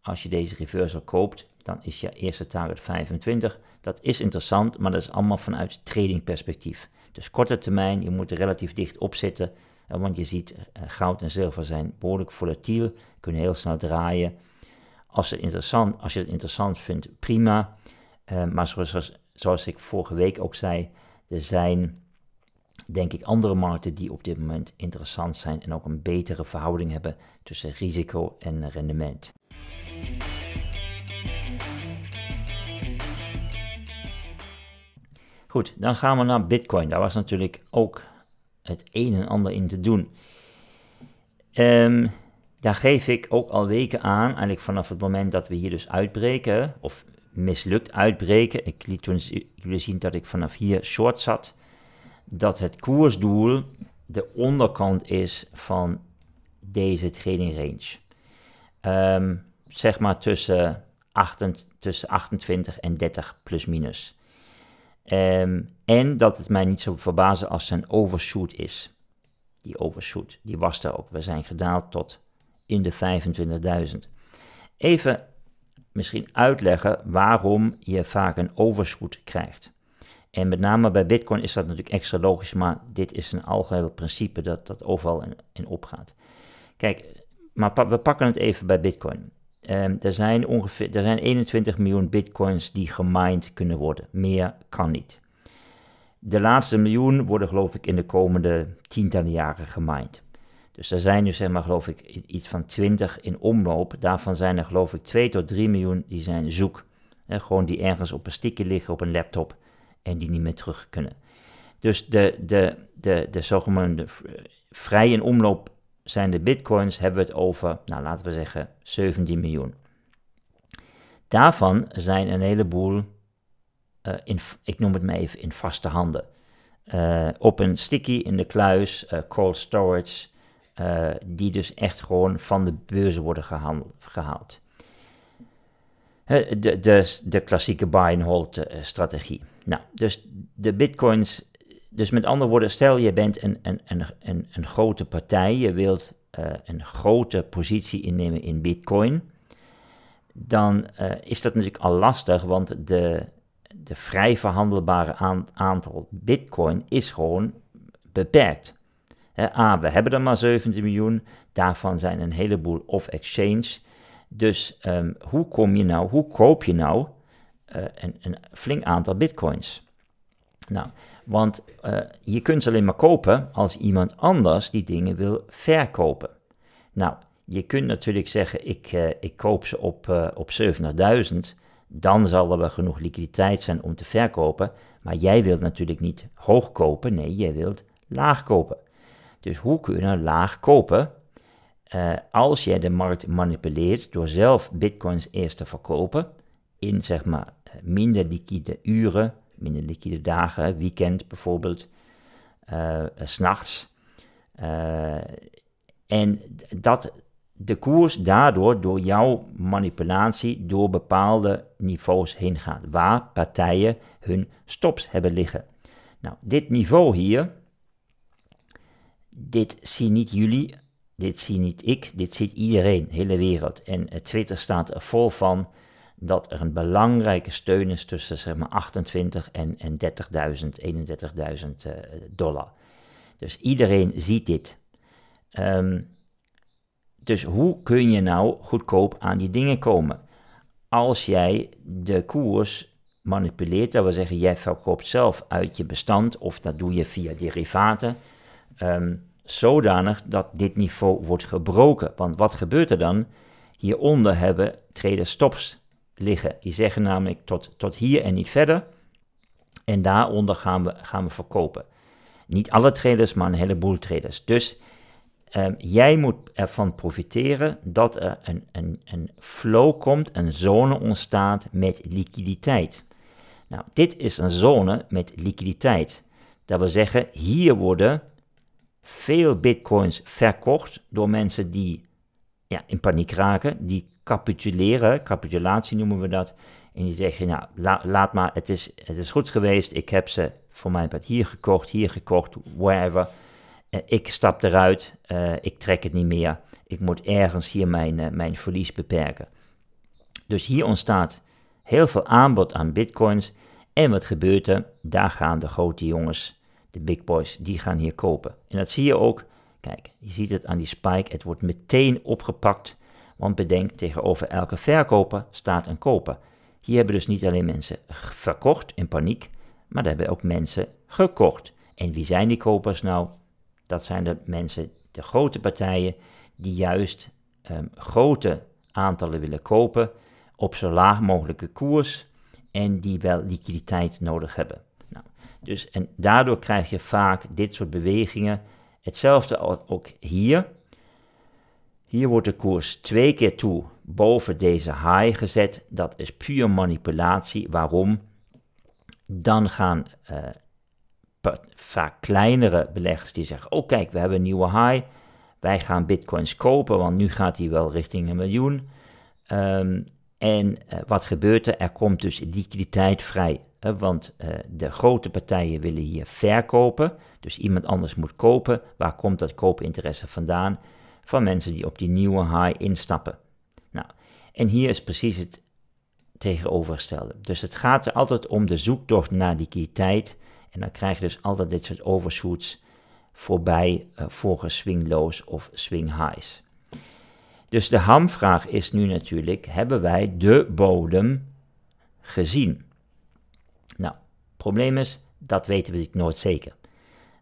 Als je deze reversal koopt, dan is je eerste target 25. Dat is interessant, maar dat is allemaal vanuit trading perspectief. Dus korte termijn, je moet er relatief dicht op zitten. Eh, want je ziet, goud en zilver zijn behoorlijk volatiel, kunnen heel snel draaien. Als, het interessant, als je het interessant vindt, prima. maar zoals, zoals ik vorige week ook zei, er zijn denk ik andere markten die op dit moment interessant zijn en ook een betere verhouding hebben tussen risico en rendement. Goed, dan gaan we naar Bitcoin. Daar was natuurlijk ook het een en ander in te doen. Ehm, daar geef ik ook al weken aan, eigenlijk vanaf het moment dat we hier dus uitbreken, of mislukt uitbreken. Ik liet toen jullie zien dat ik vanaf hier short zat. Dat het koersdoel de onderkant is van deze trading range. Ehm, zeg maar tussen, 28, tussen 28 en 30 plus minus. Ehm, en dat het mij niet zou verbazen als er een overshoot is. Die overshoot, die was er ook. We zijn gedaald tot in de 25.000. Even misschien uitleggen waarom je vaak een overschot krijgt. En met name bij Bitcoin is dat natuurlijk extra logisch, maar dit is een algemeen principe dat dat overal in, in opgaat. Kijk, maar we pakken het even bij Bitcoin. Ehm, er, zijn ongeveer, er zijn 21 miljoen bitcoins die gemined kunnen worden. Meer kan niet. De laatste miljoen worden geloof ik in de komende tientallen jaren gemined. Dus er zijn nu zeg maar geloof ik iets van 20 in omloop. Daarvan zijn er geloof ik 2 tot 3 miljoen die zijn zoek. en gewoon die ergens op een sticky liggen op een laptop en die niet meer terug kunnen. Dus de, de, de, de zogenaamde vrij in omloop zijn de bitcoins, hebben we het over, nou laten we zeggen, 17 miljoen. Daarvan zijn een heleboel, eh, in, ik noem het maar even, in vaste handen. Eh, op een sticky in de kluis, uh, cold storage, eh, die dus echt gewoon van de beurzen worden gehaald. De, de, de klassieke buy-and-hold eh, strategie. Nou, dus de bitcoins, dus met andere woorden, stel je bent een, een, een, een, een grote partij, je wilt eh, een grote positie innemen in bitcoin, dan is dat natuurlijk al lastig, want de, de vrij verhandelbare aantal bitcoin is gewoon beperkt. Ah, we hebben er maar 17 miljoen, daarvan zijn een heleboel off-exchange. Dus ehm, hoe kom je nou, hoe koop je nou eh, een, een, flink aantal bitcoins? Nou, want eh, je kunt ze alleen maar kopen als iemand anders die dingen wil verkopen. Nou, je kunt natuurlijk zeggen, ik, eh, ik koop ze op, op 70.000, dan zal er genoeg liquiditeit zijn om te verkopen. Maar jij wilt natuurlijk niet hoog kopen, nee, jij wilt laag kopen. Dus hoe kun je nou laag kopen eh, als jij de markt manipuleert door zelf bitcoins eerst te verkopen in zeg maar eh, minder liquide uren, minder liquide dagen, weekend bijvoorbeeld, uh, eh, s s'nachts. en dat de koers daardoor door jouw manipulatie door bepaalde niveaus heen gaat, waar partijen hun stops hebben liggen. Nou, dit niveau hier, dit zien niet jullie, dit zie niet ik, dit ziet iedereen, de hele wereld. En Twitter staat er vol van dat er een belangrijke steun is tussen zeg maar 28 en, en 30.000, 31.000 eh, dollar. Dus iedereen ziet dit. Ehm, dus hoe kun je nou goedkoop aan die dingen komen? Als jij de koers manipuleert, dat wil zeggen jij verkoopt zelf uit je bestand of dat doe je via derivaten Ehm, zodanig dat dit niveau wordt gebroken. Want wat gebeurt er dan? Hieronder hebben traders stops liggen. Die zeggen namelijk tot, tot hier en niet verder. En daaronder gaan we, gaan we verkopen. Niet alle traders, maar een heleboel traders. Dus ehm, jij moet ervan profiteren dat er een, een, een flow komt, een zone ontstaat met liquiditeit. Nou, dit is een zone met liquiditeit. Dat wil zeggen, hier worden veel bitcoins verkocht door mensen die ja, in paniek raken, die capituleren, capitulatie noemen we dat. En die zeggen, nou, laat maar, het is, het is goed geweest, ik heb ze voor mijn part hier gekocht, hier gekocht, wherever. Eh, ik stap eruit, eh, ik trek het niet meer, ik moet ergens hier mijn, eh, mijn verlies beperken. Dus hier ontstaat heel veel aanbod aan bitcoins. En wat gebeurt er? Daar gaan de grote jongens de big boys, die gaan hier kopen. En dat zie je ook, kijk, je ziet het aan die spike, het wordt meteen opgepakt. Want bedenk, tegenover elke verkoper staat een koper. Hier hebben dus niet alleen mensen verkocht in paniek, maar daar hebben ook mensen gekocht. En wie zijn die kopers nou? Dat zijn de mensen, de grote partijen, die juist ehm, grote aantallen willen kopen op zo laag mogelijke koers en die wel liquiditeit nodig hebben. Dus, en daardoor krijg je vaak dit soort bewegingen. Hetzelfde ook hier. Hier wordt de koers twee keer toe boven deze high gezet. Dat is puur manipulatie. Waarom? Dan gaan eh, vaak kleinere beleggers die zeggen: Oh, kijk, we hebben een nieuwe high. Wij gaan bitcoins kopen, want nu gaat die wel richting een miljoen. Ehm, en eh, wat gebeurt er? Er komt dus liquiditeit vrij want eh, de grote partijen willen hier verkopen. Dus iemand anders moet kopen. Waar komt dat koopinteresse vandaan? Van mensen die op die nieuwe high instappen. Nou, en hier is precies het tegenovergestelde. Dus het gaat er altijd om de zoektocht naar liquiditeit. En dan krijg je dus altijd dit soort overshoots voorbij eh, volgens swing lows of swing highs. Dus de hamvraag is nu natuurlijk, hebben wij de bodem gezien? Nou, het probleem is, dat weten we nooit zeker.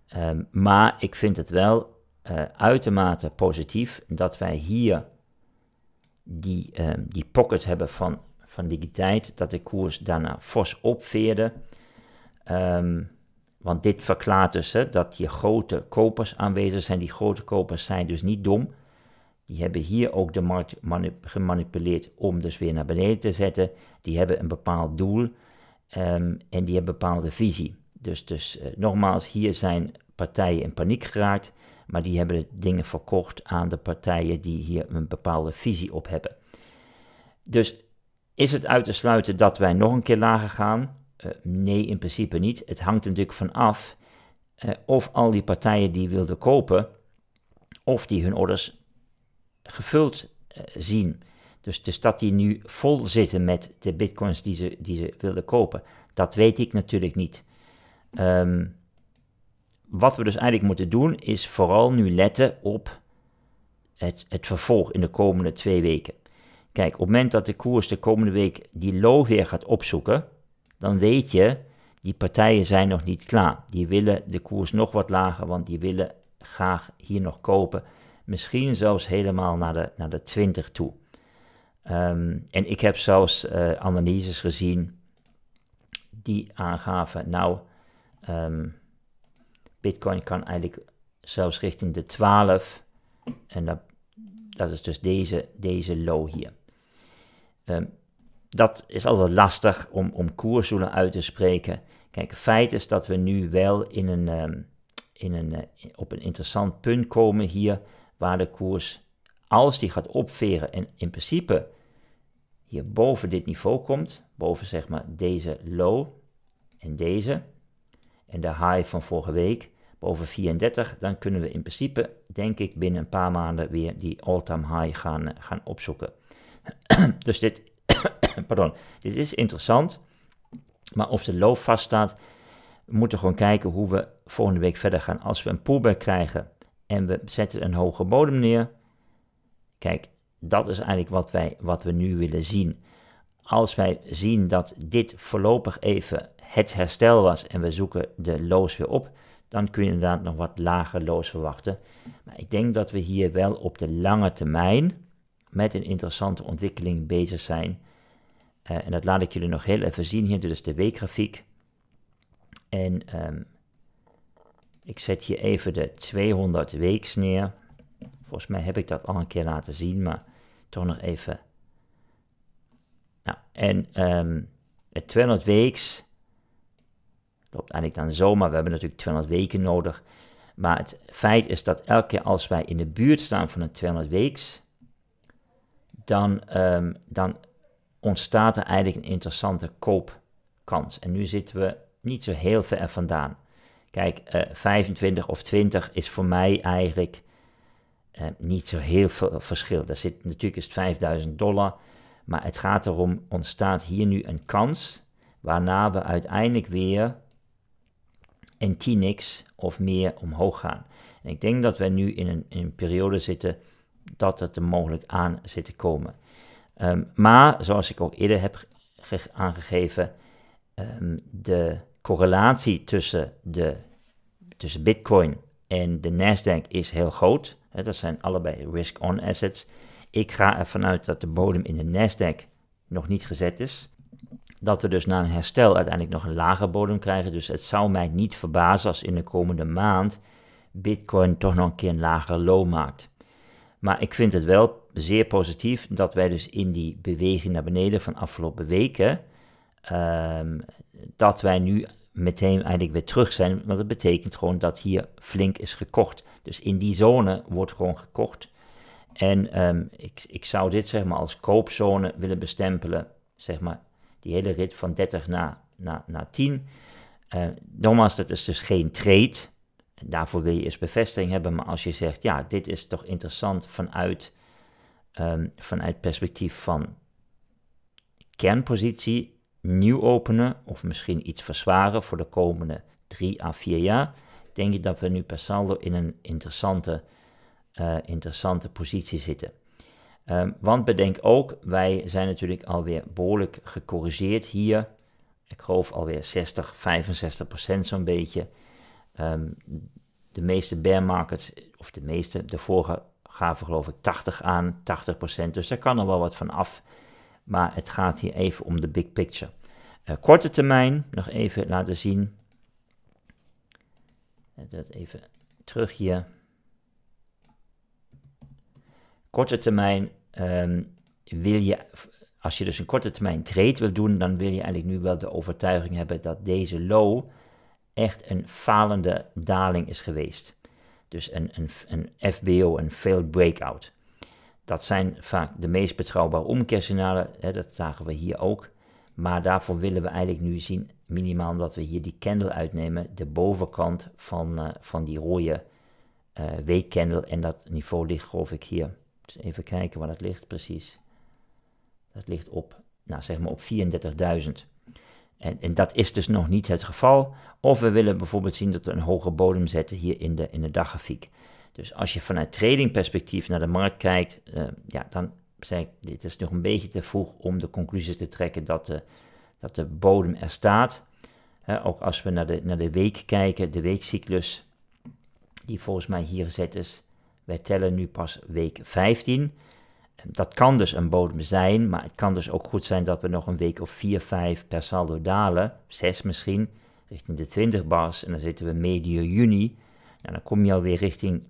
Ehm, maar ik vind het wel eh, uitermate positief dat wij hier die, ehm, die pocket hebben van, van tijd dat de koers daarna fors opveerde. Ehm, want dit verklaart dus hè, dat hier grote kopers aanwezig zijn. Die grote kopers zijn dus niet dom. Die hebben hier ook de markt gemanipuleerd om dus weer naar beneden te zetten. Die hebben een bepaald doel. Ehm, en die hebben een bepaalde visie. Dus, dus uh, nogmaals, hier zijn partijen in paniek geraakt, maar die hebben dingen verkocht aan de partijen die hier een bepaalde visie op hebben. Dus is het uit te sluiten dat wij nog een keer lager gaan? Eh, nee, in principe niet. Het hangt natuurlijk van af eh, of al die partijen die wilden kopen, of die hun orders gevuld zien. Dus de stad die nu vol zitten met de bitcoins die ze, die ze willen kopen, dat weet ik natuurlijk niet. Ehm, wat we dus eigenlijk moeten doen, is vooral nu letten op het, het vervolg in de komende twee weken. Kijk, op het moment dat de koers de komende week die low weer gaat opzoeken, dan weet je, die partijen zijn nog niet klaar. Die willen de koers nog wat lager, want die willen graag hier nog kopen. Misschien zelfs helemaal naar de, naar de 20 toe. Ehm, en ik heb zelfs eh, analyses gezien die aangaven, nou, ehm, Bitcoin kan eigenlijk zelfs richting de 12. En dat, dat is dus deze, deze low hier. Ehm, dat is altijd lastig om, om koersdoelen uit te spreken. Kijk, feit is dat we nu wel in een, in een, eh, op een interessant punt komen hier, waar de koers als die gaat opveren en in principe hier boven dit niveau komt, boven zeg maar deze low en deze, en de high van vorige week, boven 34, dan kunnen we in principe, denk ik, binnen een paar maanden weer die all-time high gaan, eh, gaan opzoeken. dus dit, pardon, dit is interessant, maar of de low vaststaat, we moeten gewoon kijken hoe we volgende week verder gaan. Als we een pullback krijgen en we zetten een hoge bodem neer, Kijk, dat is eigenlijk wat, wij, wat we nu willen zien. Als wij zien dat dit voorlopig even het herstel was en we zoeken de loos weer op, dan kun je inderdaad nog wat lager loos verwachten. Maar ik denk dat we hier wel op de lange termijn met een interessante ontwikkeling bezig zijn. Eh, en dat laat ik jullie nog heel even zien hier. dus de weekgrafiek. En ehm, ik zet hier even de 200 weeks neer. Volgens mij heb ik dat al een keer laten zien, maar toch nog even. Nou, en ehm, het 200 weeks loopt eigenlijk dan zomaar. we hebben natuurlijk 200 weken nodig. Maar het feit is dat elke keer als wij in de buurt staan van een 200 weeks, dan, ehm, dan ontstaat er eigenlijk een interessante koopkans. En nu zitten we niet zo heel ver vandaan. Kijk, 25 eh, of 20 is voor mij eigenlijk eh, niet zo heel veel verschil. Er zit natuurlijk is 5000 dollar, maar het gaat erom, ontstaat hier nu een kans waarna we uiteindelijk weer in 10x of meer omhoog gaan. En ik denk dat we nu in een, in periode zitten dat het er mogelijk aan zit te komen. Ehm, maar zoals ik ook eerder heb aangegeven, ehm, de correlatie tussen, de, tussen Bitcoin en de Nasdaq is heel groot dat zijn allebei risk-on assets. Ik ga ervan uit dat de bodem in de Nasdaq nog niet gezet is. Dat we dus na een herstel uiteindelijk nog een lager bodem krijgen. Dus het zou mij niet verbazen als in de komende maand Bitcoin toch nog een keer een lager low maakt. Maar ik vind het wel zeer positief dat wij dus in die beweging naar beneden van afgelopen weken, ehm, dat wij nu meteen eigenlijk weer terug zijn. Want dat betekent gewoon dat hier flink is gekocht. Dus in die zone wordt gewoon gekocht. En ehm, ik, ik zou dit zeg maar als koopzone willen bestempelen. Zeg maar die hele rit van 30 naar na, na 10. Uh, eh, nogmaals, dat is dus geen trade. Daarvoor wil je eerst bevestiging hebben. Maar als je zegt, ja, dit is toch interessant vanuit, um, vanuit perspectief van kernpositie nieuw openen, of misschien iets verzwaren voor de komende drie à vier jaar, denk ik dat we nu per saldo in een interessante, eh, interessante positie zitten. Ehm, want bedenk ook, wij zijn natuurlijk alweer behoorlijk gecorrigeerd hier. Ik geloof alweer 60, 65 procent zo'n beetje. Ehm, de meeste bear markets, of de meeste, de vorige gaven geloof ik 80 aan, 80 procent. Dus daar kan er wel wat van af. Maar het gaat hier even om de big picture. Eh, korte termijn, nog even laten zien. Dat even terug hier. Korte termijn ehm, wil je, als je dus een korte termijn trade wil doen, dan wil je eigenlijk nu wel de overtuiging hebben dat deze low echt een falende daling is geweest. Dus een, een, een FBO, een failed breakout. Dat zijn vaak de meest betrouwbare omkeersignalen, hè, dat zagen we hier ook. Maar daarvoor willen we eigenlijk nu zien, minimaal dat we hier die candle uitnemen, de bovenkant van, eh, van die rode uh, eh, weekcandle. En dat niveau ligt geloof ik hier. Dus even kijken waar dat ligt precies. Dat ligt op, nou zeg maar op 34.000. En, en, dat is dus nog niet het geval. Of we willen bijvoorbeeld zien dat we een hoge bodem zetten hier in de, in de daggrafiek. Dus als je vanuit tradingperspectief naar de markt kijkt, eh, ja, dan zeg ik, dit is nog een beetje te vroeg om de conclusies te trekken dat de, dat de bodem er staat. ook als we naar de, naar de week kijken, de weekcyclus, die volgens mij hier gezet is. Wij tellen nu pas week 15. Dat kan dus een bodem zijn, maar het kan dus ook goed zijn dat we nog een week of 4, 5 per saldo dalen, 6 misschien, richting de 20 bars. En dan zitten we medio juni. Nou, dan kom je alweer richting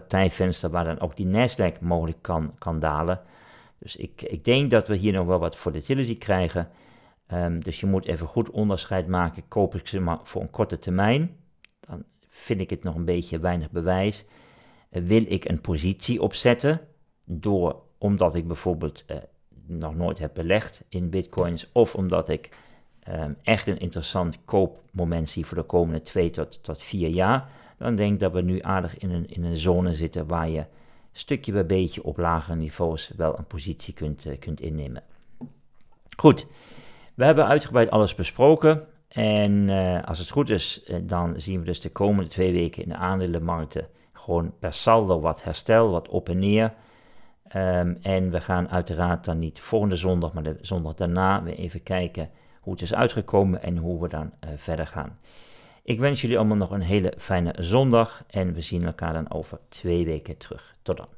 dat tijdvenster waar dan ook die Nasdaq mogelijk kan, kan dalen. Dus ik, ik denk dat we hier nog wel wat volatility krijgen. Ehm, dus je moet even goed onderscheid maken. Koop ik ze maar voor een korte termijn, dan vind ik het nog een beetje weinig bewijs. Eh, wil ik een positie opzetten door, omdat ik bijvoorbeeld eh, nog nooit heb belegd in bitcoins of omdat ik ehm, echt een interessant koopmoment zie voor de komende twee tot, tot vier jaar dan denk ik dat we nu aardig in een, in een zone zitten waar je stukje bij beetje op lagere niveaus wel een positie kunt, eh, kunt innemen. Goed, we hebben uitgebreid alles besproken. En eh, als het goed is, eh, dan zien we dus de komende twee weken in de aandelenmarkten gewoon per saldo wat herstel, wat op en neer. Ehm, en we gaan uiteraard dan niet volgende zondag, maar de zondag daarna weer even kijken hoe het is uitgekomen en hoe we dan verder gaan. Ik wens jullie allemaal nog een hele fijne zondag en we zien elkaar dan over twee weken terug. Tot dan.